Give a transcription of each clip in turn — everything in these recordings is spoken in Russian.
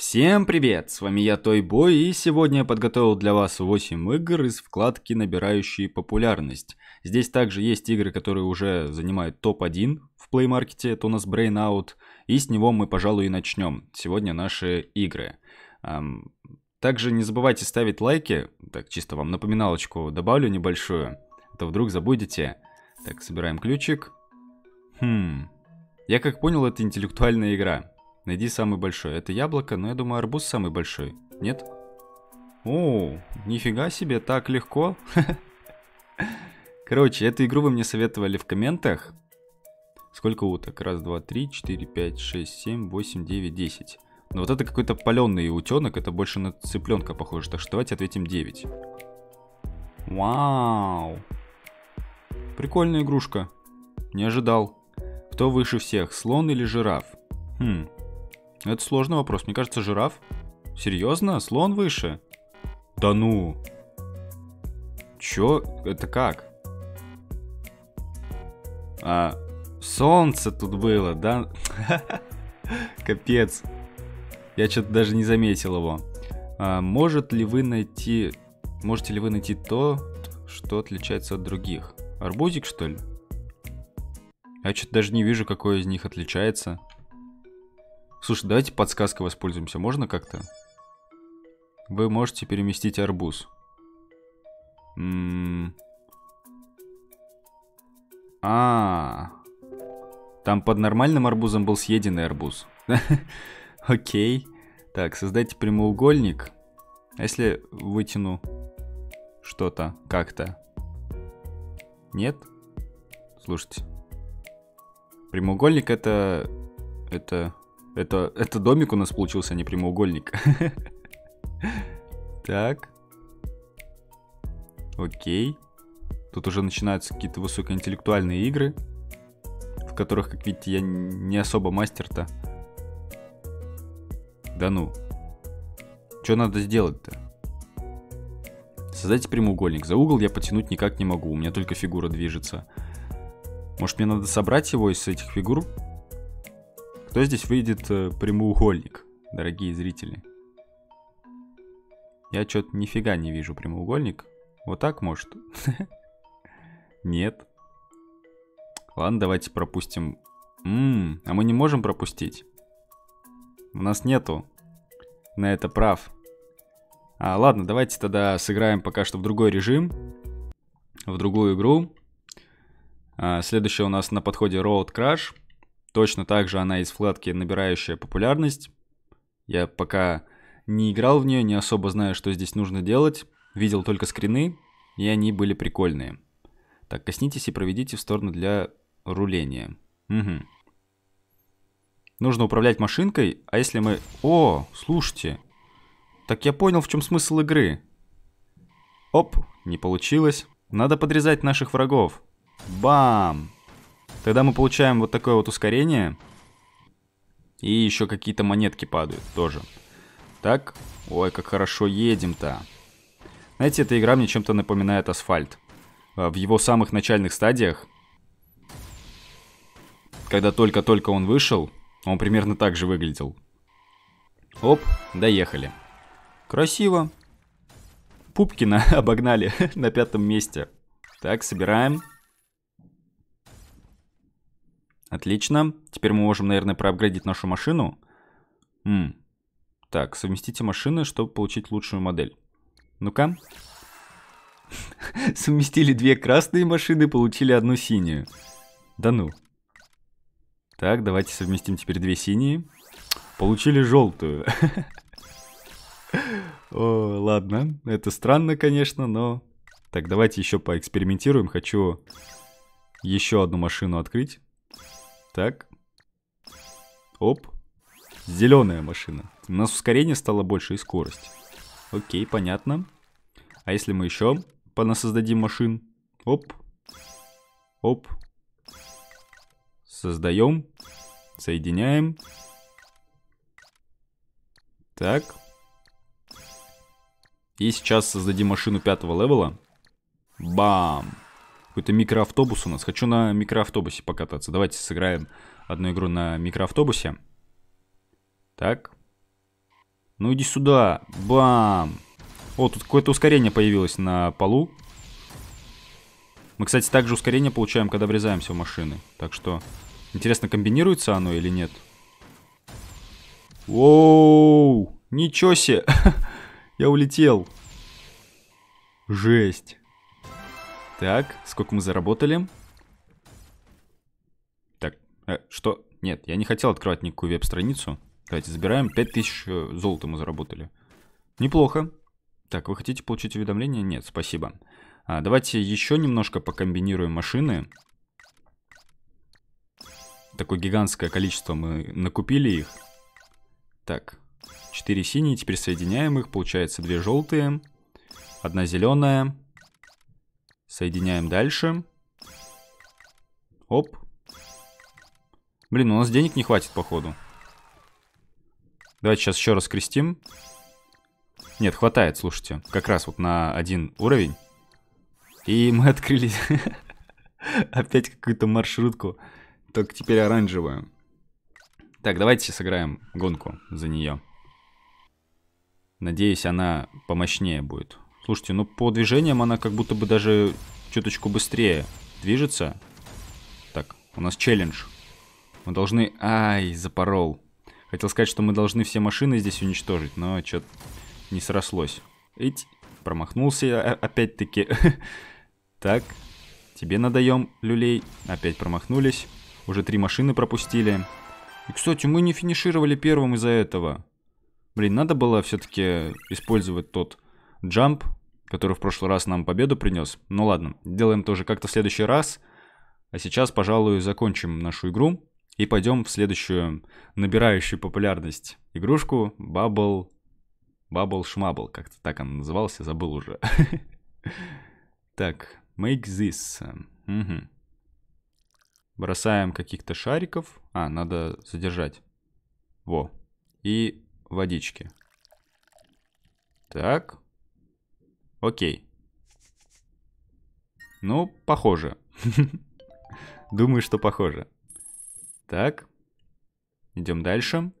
Всем привет, с вами я Той Бой и сегодня я подготовил для вас 8 игр из вкладки «Набирающие популярность». Здесь также есть игры, которые уже занимают топ-1 в Play Market, это у нас Brain Out, и с него мы, пожалуй, и начнем. Сегодня наши игры. Также не забывайте ставить лайки, так чисто вам напоминалочку добавлю небольшую, а то вдруг забудете. Так, собираем ключик. Хм, я как понял, это интеллектуальная игра. Найди самый большой. Это яблоко, но я думаю, арбуз самый большой. Нет? О, нифига себе, так легко. Короче, эту игру вы мне советовали в комментах. Сколько уток? Раз, два, три, четыре, пять, шесть, семь, восемь, девять, десять. Но вот это какой-то паленый утенок, это больше на цыпленка похоже. Так что давайте ответим 9. Вау! Прикольная игрушка. Не ожидал. Кто выше всех, слон или жираф? Хм, это сложный вопрос. Мне кажется, жираф. Серьезно? Слон выше? Да ну. Чё? Это как? А, солнце тут было, да? Капец. Я что-то даже не заметил его. А, может ли вы найти... Можете ли вы найти то, что отличается от других? Арбузик, что ли? Я что-то даже не вижу, какой из них отличается. Слушай, давайте подсказкой воспользуемся. Можно как-то? Вы можете переместить арбуз. а, а Там под нормальным арбузом был съеденный арбуз. Окей. Так, создайте прямоугольник. А если вытяну что-то как-то? Нет? Слушайте. Прямоугольник это... Это... Это, это домик у нас получился, а не прямоугольник. Так. Окей. Тут уже начинаются какие-то высокоинтеллектуальные игры, в которых, как видите, я не особо мастер-то. Да ну. Что надо сделать-то? Создайте прямоугольник. За угол я потянуть никак не могу, у меня только фигура движется. Может, мне надо собрать его из этих фигур кто здесь выйдет э, прямоугольник, дорогие зрители? Я что-то нифига не вижу прямоугольник. Вот так, может? Нет. Ладно, давайте пропустим. Ммм, а мы не можем пропустить? У нас нету на это прав. А, ладно, давайте тогда сыграем пока что в другой режим, в другую игру. А, следующая у нас на подходе Road Crash. Точно так же она из флатки, набирающая популярность. Я пока не играл в нее, не особо знаю, что здесь нужно делать. Видел только скрины, и они были прикольные. Так, коснитесь и проведите в сторону для руления. Угу. Нужно управлять машинкой, а если мы... О, слушайте. Так я понял, в чем смысл игры. Оп, не получилось. Надо подрезать наших врагов. Бам! Тогда мы получаем вот такое вот ускорение. И еще какие-то монетки падают тоже. Так. Ой, как хорошо едем-то. Знаете, эта игра мне чем-то напоминает асфальт. Э, в его самых начальных стадиях, когда только-только он вышел, он примерно так же выглядел. Оп, доехали. Красиво. Пупкина обогнали на пятом месте. Так, собираем. Отлично. Теперь мы можем, наверное, проапгрейдить нашу машину. М -м. Так, совместите машины, чтобы получить лучшую модель. Ну-ка. Совместили две красные машины, получили одну синюю. Да ну. Так, давайте совместим теперь две синие. Получили желтую. О, ладно. Это странно, конечно, но... Так, давайте еще поэкспериментируем. Хочу еще одну машину открыть. Так. Оп. Зеленая машина. У нас ускорение стало больше и скорость. Окей, понятно. А если мы еще понасоздадим машин? Оп. Оп. Создаем. Соединяем. Так. И сейчас создадим машину пятого левела. Бам. Какой-то микроавтобус у нас. Хочу на микроавтобусе покататься. Давайте сыграем одну игру на микроавтобусе. Так. Ну иди сюда. Бам. О, тут какое-то ускорение появилось на полу. Мы, кстати, также ускорение получаем, когда врезаемся в машины. Так что, интересно, комбинируется оно или нет? Воу! Ничего себе! Я улетел! Жесть! Так, сколько мы заработали? Так, э, что? Нет, я не хотел открывать никакую веб-страницу. Давайте забираем. 5000 э, золота мы заработали. Неплохо. Так, вы хотите получить уведомление? Нет, спасибо. А, давайте еще немножко покомбинируем машины. Такое гигантское количество мы накупили их. Так, 4 синие, теперь соединяем их. Получается 2 желтые, 1 зеленая, Соединяем дальше. Оп. Блин, у нас денег не хватит, походу. Давайте сейчас еще раз крестим. Нет, хватает, слушайте. Как раз вот на один уровень. И мы открыли опять какую-то маршрутку. Только теперь оранжевую. Так, давайте сыграем гонку за нее. Надеюсь, она помощнее будет. Слушайте, ну по движениям она как будто бы даже чуточку быстрее движется. Так, у нас челлендж. Мы должны... Ай, запорол. Хотел сказать, что мы должны все машины здесь уничтожить, но что-то не срослось. Ить, промахнулся э, опять-таки. Так, тебе надаем, люлей. Опять промахнулись. Уже три машины пропустили. И, кстати, мы не финишировали первым из-за этого. Блин, надо было все-таки использовать тот Jump, который в прошлый раз нам победу принес. Ну ладно, делаем тоже как-то в следующий раз. А сейчас, пожалуй, закончим нашу игру и пойдем в следующую набирающую популярность игрушку Bubble... Bubble Шмабл, как-то так он назывался, забыл уже. Так, make this. Угу. Бросаем каких-то шариков. А, надо задержать. Во. И водички. Так. Окей. Ну, похоже. Думаю, что похоже. Так. Идем дальше.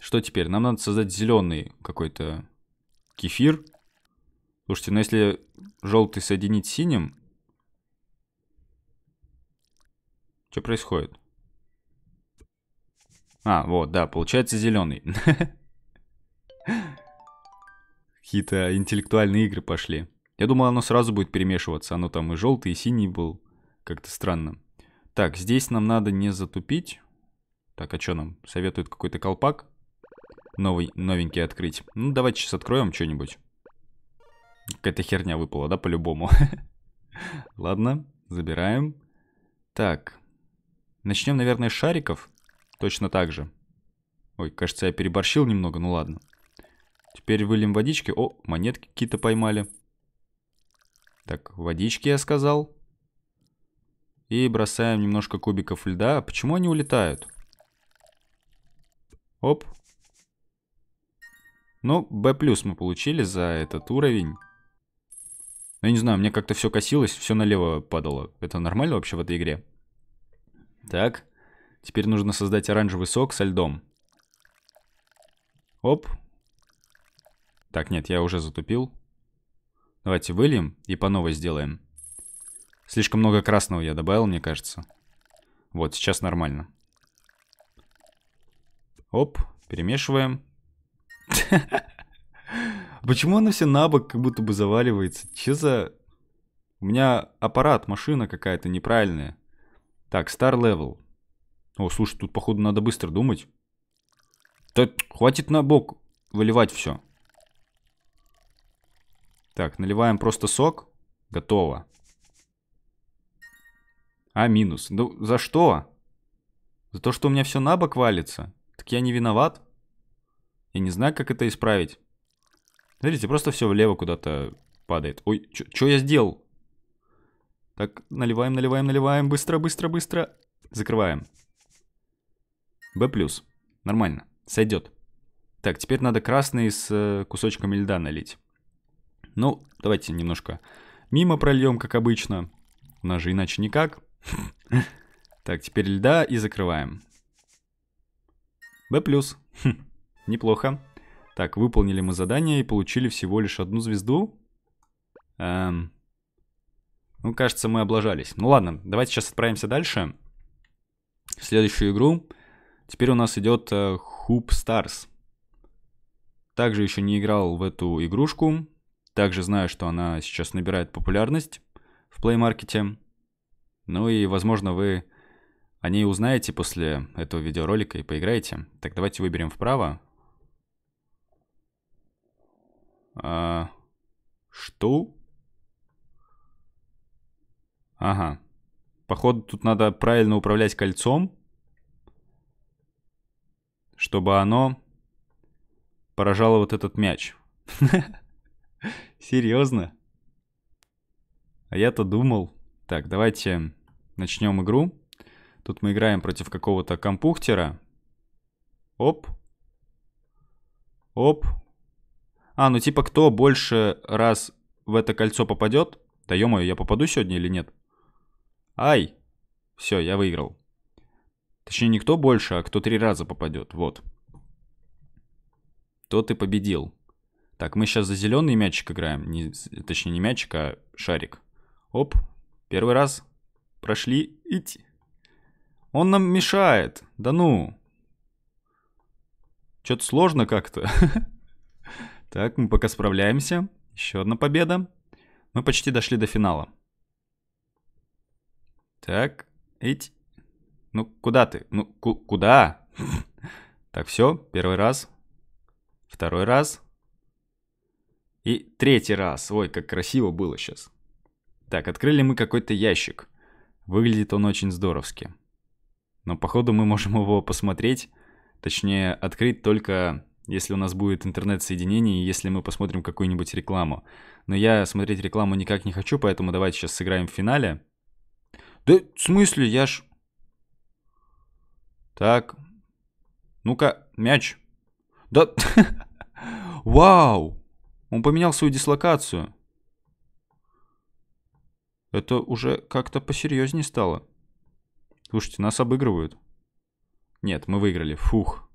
Что теперь? Нам надо создать зеленый какой-то кефир. Слушайте, ну если желтый соединить с синим... Что происходит? А, вот, да, получается зеленый. какие-то интеллектуальные игры пошли. Я думал, оно сразу будет перемешиваться. Оно там и желтый, и синий был. Как-то странно. Так, здесь нам надо не затупить. Так, а что нам? Советуют какой-то колпак новый, новенький открыть. Ну, давайте сейчас откроем что-нибудь. Какая-то херня выпала, да, по-любому? Ладно, забираем. Так, начнем, наверное, с шариков. Точно так же. Ой, кажется, я переборщил немного, ну ладно. Теперь вылим водички. О, монетки какие-то поймали. Так, водички я сказал. И бросаем немножко кубиков льда. А почему они улетают? Оп. Ну, Б плюс мы получили за этот уровень. Ну, я не знаю, мне как-то все косилось, все налево падало. Это нормально вообще в этой игре? Так. Теперь нужно создать оранжевый сок со льдом. Оп, так, нет, я уже затупил. Давайте выльем и по новой сделаем. Слишком много красного я добавил, мне кажется. Вот, сейчас нормально. Оп, перемешиваем. Почему оно все на бок как будто бы заваливается? Че за... У меня аппарат, машина какая-то неправильная. Так, star level. О, слушай, тут походу надо быстро думать. Да хватит на бок выливать все. Так, наливаем просто сок. Готово. А минус. Ну, за что? За то, что у меня все на бок валится? Так я не виноват? Я не знаю, как это исправить. Смотрите, просто все влево куда-то падает. Ой, что я сделал? Так, наливаем, наливаем, наливаем. Быстро, быстро, быстро. Закрываем. Б+. плюс, Нормально. Сойдет. Так, теперь надо красный с э, кусочками льда налить. Ну, давайте немножко мимо прольем, как обычно. У нас же иначе никак. Так, теперь льда и закрываем. Б+. Хм, неплохо. Так, выполнили мы задание и получили всего лишь одну звезду. Эм... Ну, кажется, мы облажались. Ну ладно, давайте сейчас отправимся дальше. В следующую игру. Теперь у нас идет э, Hoop Stars. Также еще не играл в эту игрушку. Также знаю, что она сейчас набирает популярность в Play Market. Ну и, возможно, вы о ней узнаете после этого видеоролика и поиграете. Так, давайте выберем вправо. А, что? Ага. Походу, тут надо правильно управлять кольцом, чтобы оно поражало вот этот мяч. Серьезно? А я-то думал... Так, давайте начнем игру. Тут мы играем против какого-то компухтера. Оп. Оп. А, ну типа кто больше раз в это кольцо попадет? Да ё я попаду сегодня или нет? Ай! Все, я выиграл. Точнее, никто больше, а кто три раза попадет. Вот. Тот и победил. Так, мы сейчас за зеленый мячик играем. Не, точнее, не мячик, а шарик. Оп. Первый раз. Прошли. Идти. Он нам мешает. Да ну. Что-то сложно как-то. Так, мы пока справляемся. Еще одна победа. Мы почти дошли до финала. Так, идти. Ну, куда ты? Ну, куда? Так, все, первый раз. Второй раз. И третий раз. Ой, как красиво было сейчас. Так, открыли мы какой-то ящик. Выглядит он очень здоровски. Но походу мы можем его посмотреть, точнее открыть только если у нас будет интернет-соединение и если мы посмотрим какую-нибудь рекламу. Но я смотреть рекламу никак не хочу, поэтому давайте сейчас сыграем в финале. Да в смысле, я ж... Так. Ну-ка, мяч. Да... Вау! Он поменял свою дислокацию. Это уже как-то посерьезнее стало. Слушайте, нас обыгрывают. Нет, мы выиграли. Фух.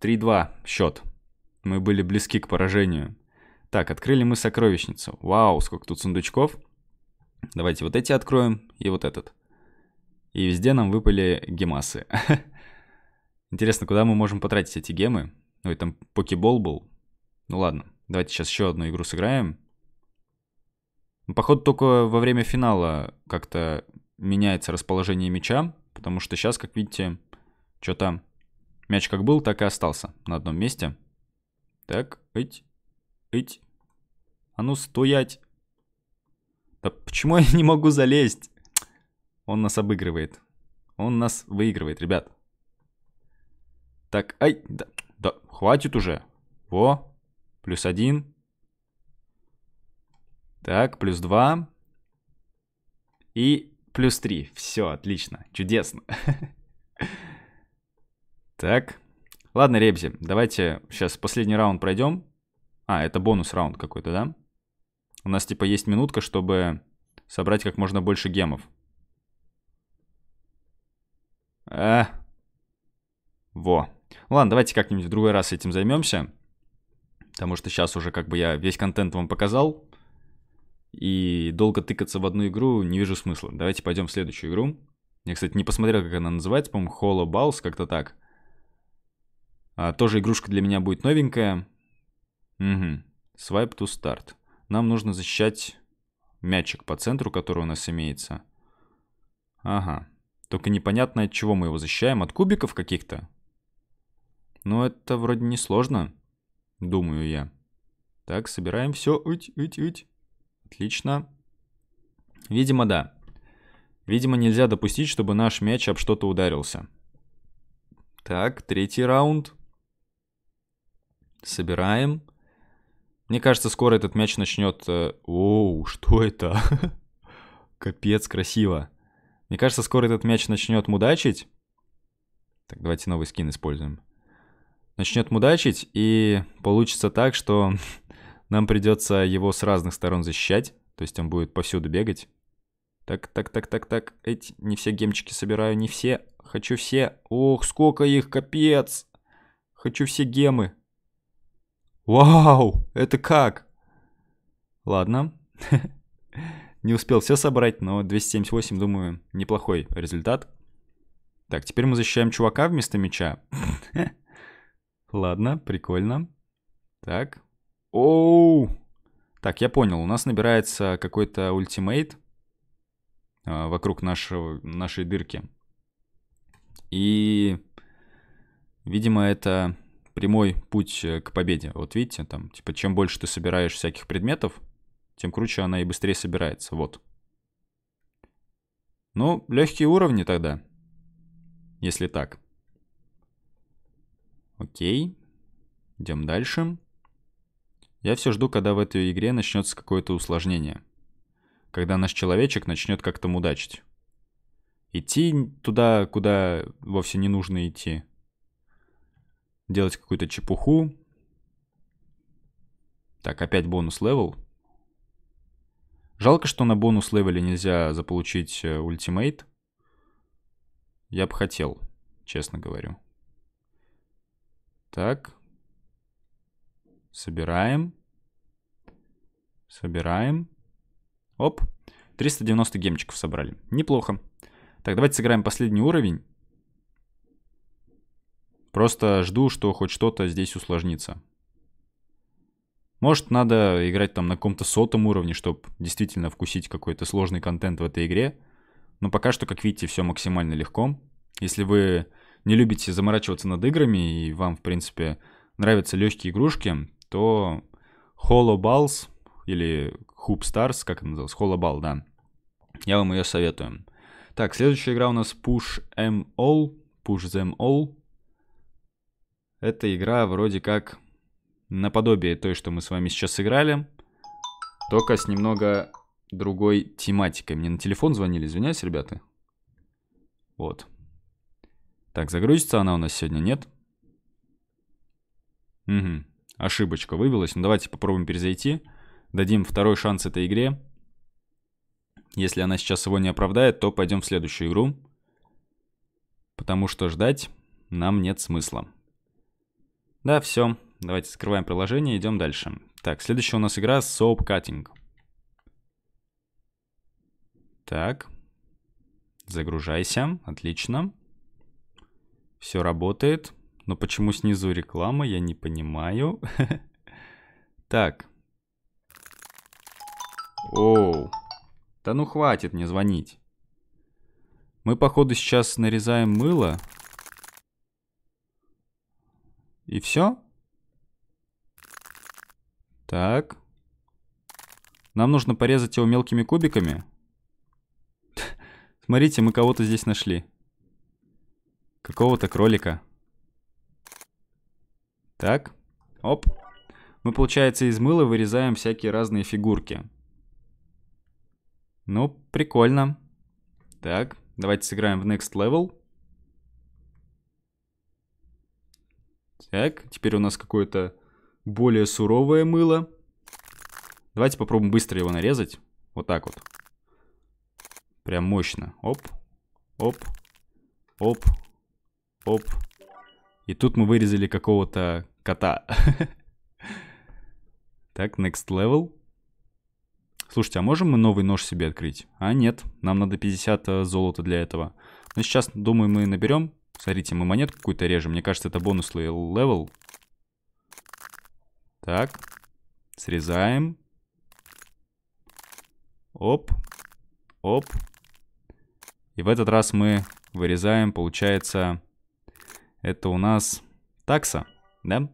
3-2. Счет. Мы были близки к поражению. Так, открыли мы сокровищницу. Вау, сколько тут сундучков. Давайте вот эти откроем и вот этот. И везде нам выпали гемасы. Интересно, куда мы можем потратить эти гемы? Ой, там покебол был. Ну ладно. Давайте сейчас еще одну игру сыграем. Походу, только во время финала как-то меняется расположение мяча, потому что сейчас, как видите, что-то мяч как был, так и остался на одном месте. Так, ить, ить. А ну, стоять. Да почему я не могу залезть? Он нас обыгрывает. Он нас выигрывает, ребят. Так, ай, да, да, хватит уже. Во, Плюс 1. Так, плюс 2. И плюс 3. Все, отлично. Чудесно. Так. Ладно, Ребзи, давайте сейчас последний раунд пройдем. А, это бонус раунд какой-то, да? У нас типа есть минутка, чтобы собрать как можно больше гемов. А. Во. Ладно, давайте как-нибудь в другой раз этим займемся. Потому что сейчас уже как бы я весь контент вам показал, и долго тыкаться в одну игру не вижу смысла. Давайте пойдем в следующую игру. Я, кстати, не посмотрел, как она называется, по-моему, Hollow Balls, как-то так. А, тоже игрушка для меня будет новенькая. Угу. Swipe to start. Нам нужно защищать мячик по центру, который у нас имеется. Ага. Только непонятно, от чего мы его защищаем. От кубиков каких-то? Ну, это вроде не сложно думаю я. Так, собираем все. Уть, уть, уть. Отлично. Видимо, да. Видимо, нельзя допустить, чтобы наш мяч об что-то ударился. Так, третий раунд. Собираем. Мне кажется, скоро этот мяч начнет... Э, Оу, что это? Капец, красиво. Мне кажется, скоро этот мяч начнет мудачить. Так, давайте новый скин используем начнет мудачить, и получится так, что нам придется его с разных сторон защищать, то есть он будет повсюду бегать. Так, так, так, так, так, эти, не все гемчики собираю, не все, хочу все, ох, сколько их, капец, хочу все гемы. Вау, это как? Ладно, не успел все собрать, но 278, думаю, неплохой результат. Так, теперь мы защищаем чувака вместо меча. Ладно, прикольно. Так. Оу! Так, я понял. У нас набирается какой-то ультимейт э, вокруг нашего, нашей дырки. И, видимо, это прямой путь э, к победе. Вот видите, там, типа, чем больше ты собираешь всяких предметов, тем круче она и быстрее собирается. Вот. Ну, легкие уровни тогда, если так. Окей. Идем дальше. Я все жду, когда в этой игре начнется какое-то усложнение. Когда наш человечек начнет как-то мудачить. Идти туда, куда вовсе не нужно идти. Делать какую-то чепуху. Так, опять бонус левел. Жалко, что на бонус левеле нельзя заполучить э, ультимейт. Я бы хотел, честно говорю. Так. Собираем. Собираем. Оп. 390 гемчиков собрали. Неплохо. Так, давайте сыграем последний уровень. Просто жду, что хоть что-то здесь усложнится. Может, надо играть там на каком-то сотом уровне, чтобы действительно вкусить какой-то сложный контент в этой игре. Но пока что, как видите, все максимально легко. Если вы не любите заморачиваться над играми и вам, в принципе, нравятся легкие игрушки, то Hollow Balls или Hoop Stars, как это называлось, Hollow Ball, да. Я вам ее советую. Так, следующая игра у нас Push M All. Push Them All. Это игра вроде как наподобие той, что мы с вами сейчас играли, только с немного другой тематикой. Мне на телефон звонили, извиняюсь, ребята. Вот. Так, загрузится она у нас сегодня, нет? Угу, ошибочка выбилась, Ну давайте попробуем перезайти. Дадим второй шанс этой игре. Если она сейчас его не оправдает, то пойдем в следующую игру. Потому что ждать нам нет смысла. Да, все. Давайте скрываем приложение, идем дальше. Так, следующая у нас игра Soap Cutting. Так. Загружайся. Отлично. Все работает. Но почему снизу реклама, я не понимаю. Так. Оу. Да ну хватит мне звонить. Мы, походу, сейчас нарезаем мыло. И все? Так. Нам нужно порезать его мелкими кубиками. Смотрите, мы кого-то здесь нашли какого-то кролика. Так, оп. Мы, получается, из мыла вырезаем всякие разные фигурки. Ну, прикольно. Так, давайте сыграем в Next Level. Так, теперь у нас какое-то более суровое мыло. Давайте попробуем быстро его нарезать. Вот так вот. Прям мощно. Оп, оп, оп, Оп. И тут мы вырезали какого-то кота. Так, next level. Слушайте, а можем мы новый нож себе открыть? А, нет, нам надо 50 э, золота для этого. Но ну, сейчас, думаю, мы наберем. Смотрите, мы монетку какую-то режем. Мне кажется, это бонусный левел. Так, срезаем. Оп, оп. И в этот раз мы вырезаем, получается, это у нас такса, да?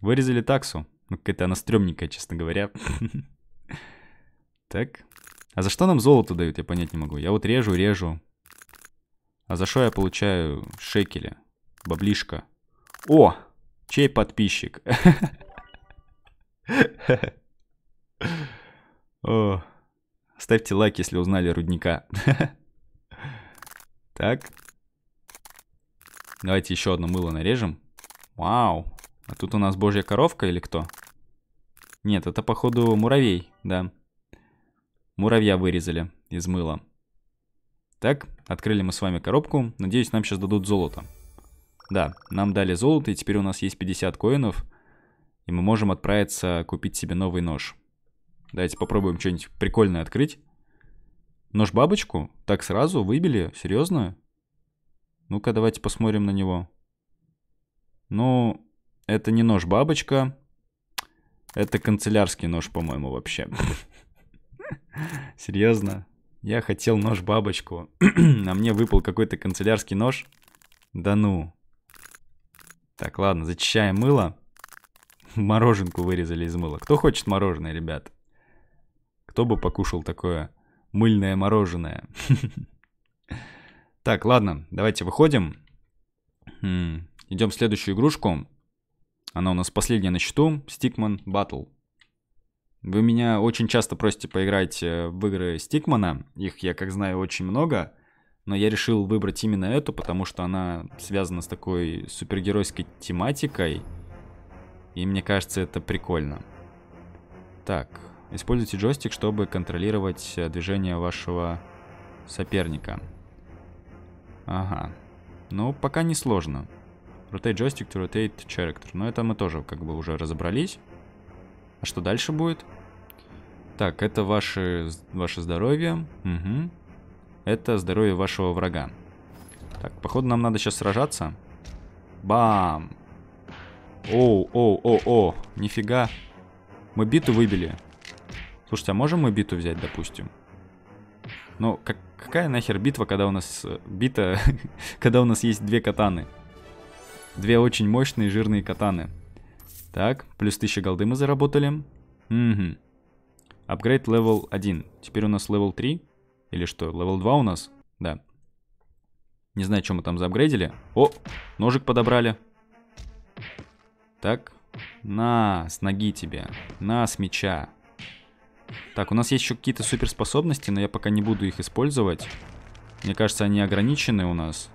Вырезали таксу. Ну, какая-то она стрёмненькая, честно говоря. Так. А за что нам золото дают, я понять не могу. Я вот режу, режу. А за что я получаю шекели, Баблишка. О! Чей подписчик? Ставьте лайк, если узнали рудника. Так. Давайте еще одно мыло нарежем. Вау. А тут у нас божья коровка или кто? Нет, это походу муравей, да. Муравья вырезали из мыла. Так, открыли мы с вами коробку. Надеюсь, нам сейчас дадут золото. Да, нам дали золото, и теперь у нас есть 50 коинов. И мы можем отправиться купить себе новый нож. Давайте попробуем что-нибудь прикольное открыть. Нож-бабочку? Так сразу выбили? Серьезно? Ну-ка, давайте посмотрим на него. Ну, это не нож-бабочка. Это канцелярский нож, по-моему, вообще. Серьезно? Я хотел нож-бабочку, а мне выпал какой-то канцелярский нож. Да ну. Так, ладно, зачищаем мыло. Мороженку вырезали из мыла. Кто хочет мороженое, ребят? Кто бы покушал такое мыльное мороженое? Так, ладно, давайте выходим. идем в следующую игрушку. Она у нас последняя на счету. Stickman Battle. Вы меня очень часто просите поиграть э, в игры Стикмана. Их, я как знаю, очень много. Но я решил выбрать именно эту, потому что она связана с такой супергеройской тематикой. И мне кажется, это прикольно. Так, используйте джойстик, чтобы контролировать э, движение вашего соперника. Ага. Ну, пока не сложно. Rotate joystick to rotate character. Но это мы тоже как бы уже разобрались. А что дальше будет? Так, это ваше, ваше здоровье. Угу. Это здоровье вашего врага. Так, походу нам надо сейчас сражаться. Бам! Оу, оу, оу, оу. Нифига. Мы биту выбили. Слушайте, а можем мы биту взять, допустим? Но ну, как, какая нахер битва, когда у нас э, бита, когда у нас есть две катаны? Две очень мощные жирные катаны. Так, плюс 1000 голды мы заработали. Угу. Апгрейд левел 1. Теперь у нас левел 3. Или что, левел 2 у нас? Да. Не знаю, что мы там заапгрейдили. О, ножик подобрали. Так. На, с ноги тебе. На, с меча. Так, у нас есть еще какие-то суперспособности, но я пока не буду их использовать. Мне кажется, они ограничены у нас.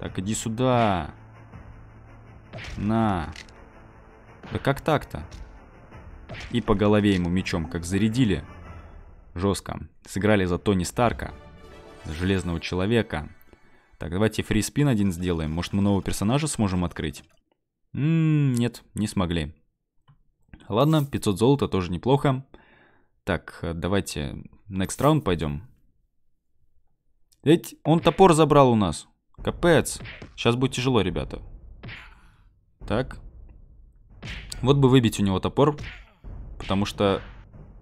Так, иди сюда. На. Да как так-то? И по голове ему мечом, как зарядили. Жестко. Сыграли за Тони Старка. За Железного Человека. Так, давайте фриспин один сделаем. Может, мы нового персонажа сможем открыть? М м-м, -м, нет, не смогли. Ладно, 500 золота тоже неплохо. Так, э, давайте next round пойдем. Ведь он топор забрал у нас. Капец. Сейчас будет тяжело, ребята. Так. Вот бы выбить у него топор. Потому что...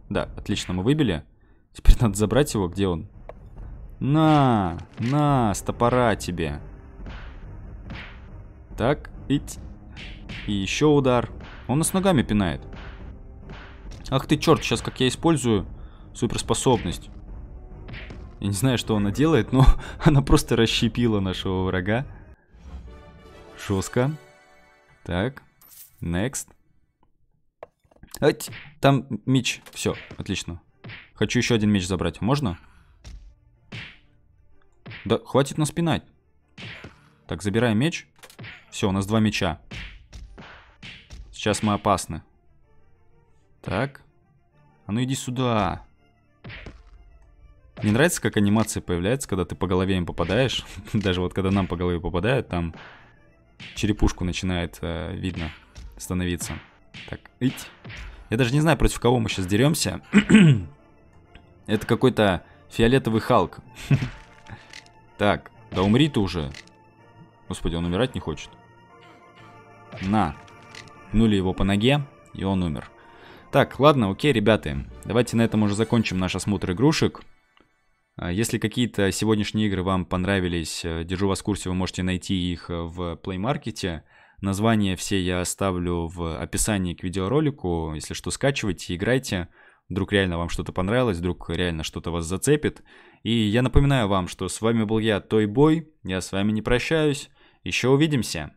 Да, отлично, мы выбили. Теперь надо забрать его. Где он? На, на, с топора тебе. Так, ить. И еще удар. Он нас ногами пинает. Ах ты, черт, сейчас как я использую суперспособность. Я не знаю, что она делает, но она просто расщепила нашего врага. Жестко. Так. Next. Ать, э, там меч. Все, отлично. Хочу еще один меч забрать. Можно? Да, хватит нас пинать. Так, забираем меч. Все, у нас два меча. Сейчас мы опасны. Так. А ну иди сюда. Не нравится, как анимация появляется, когда ты по голове им попадаешь. Даже вот когда нам по голове попадают, там черепушку начинает, э, видно, становиться. Так, ить. Я даже не знаю, против кого мы сейчас деремся. Это какой-то фиолетовый Халк. так, да умри ты уже. Господи, он умирать не хочет. На. Пнули его по ноге, и он умер. Так, ладно, окей, ребята, давайте на этом уже закончим наш осмотр игрушек. А, если какие-то сегодняшние игры вам понравились, э, держу вас в курсе, вы можете найти их э, в Play Market. Название все я оставлю в описании к видеоролику. Если что, скачивайте, играйте. Вдруг реально вам что-то понравилось, вдруг реально что-то вас зацепит. И я напоминаю вам, что с вами был я, Той Бой. Я с вами не прощаюсь. Еще увидимся.